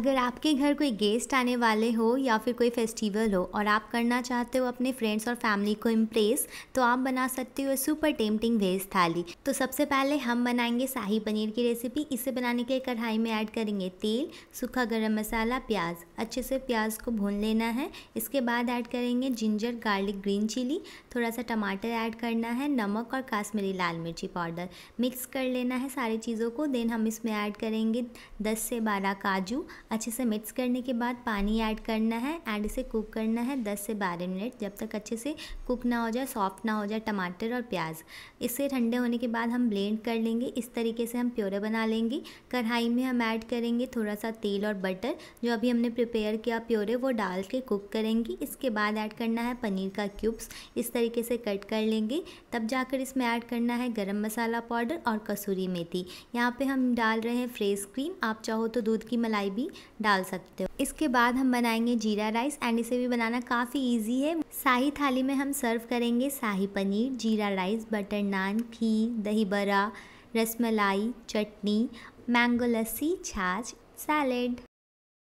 अगर आपके घर कोई गेस्ट आने वाले हो या फिर कोई फेस्टिवल हो और आप करना चाहते हो अपने फ्रेंड्स और फैमिली को इम्प्रेस तो आप बना सकते हो सुपर टेम्पटिंग वेज थाली तो सबसे पहले हम बनाएंगे शाही पनीर की रेसिपी इसे बनाने के लिए कढ़ाई में ऐड करेंगे तेल सूखा गरम मसाला प्याज अच्छे से प्याज को भून लेना है इसके बाद ऐड करेंगे जिंजर गार्लिक ग्रीन चिली थोड़ा सा टमाटर ऐड करना है नमक और काश्मीरी लाल मिर्ची पाउडर मिक्स कर लेना है सारी चीज़ों को देन हम इसमें ऐड करेंगे दस से बारह काजू अच्छे से मिक्स करने के बाद पानी ऐड करना है एंड इसे कुक करना है 10 से 12 मिनट जब तक अच्छे से कुक ना हो जाए सॉफ्ट ना हो जाए टमाटर और प्याज इसे ठंडे होने के बाद हम ब्लेंड कर लेंगे इस तरीके से हम प्योरे बना लेंगे कढ़ाई में हम ऐड करेंगे थोड़ा सा तेल और बटर जो अभी हमने प्रिपेयर किया प्योरे वो डाल के कुक करेंगे इसके बाद ऐड करना है पनीर का क्यूब्स इस तरीके से कट कर लेंगे तब जाकर इसमें ऐड करना है गर्म मसाला पाउडर और कसूरी मेथी यहाँ पर हम डाल रहे हैं फ्रेश क्रीम आप चाहो तो दूध की मलाई भी डाल सकते हो इसके बाद हम बनाएंगे जीरा राइस एंड इसे भी बनाना काफ़ी इजी है शाही थाली में हम सर्व करेंगे शाही पनीर जीरा राइस बटर नान खीर दही बड़ा रसमलाई चटनी मैंगो लस्सी छाछ सैलेड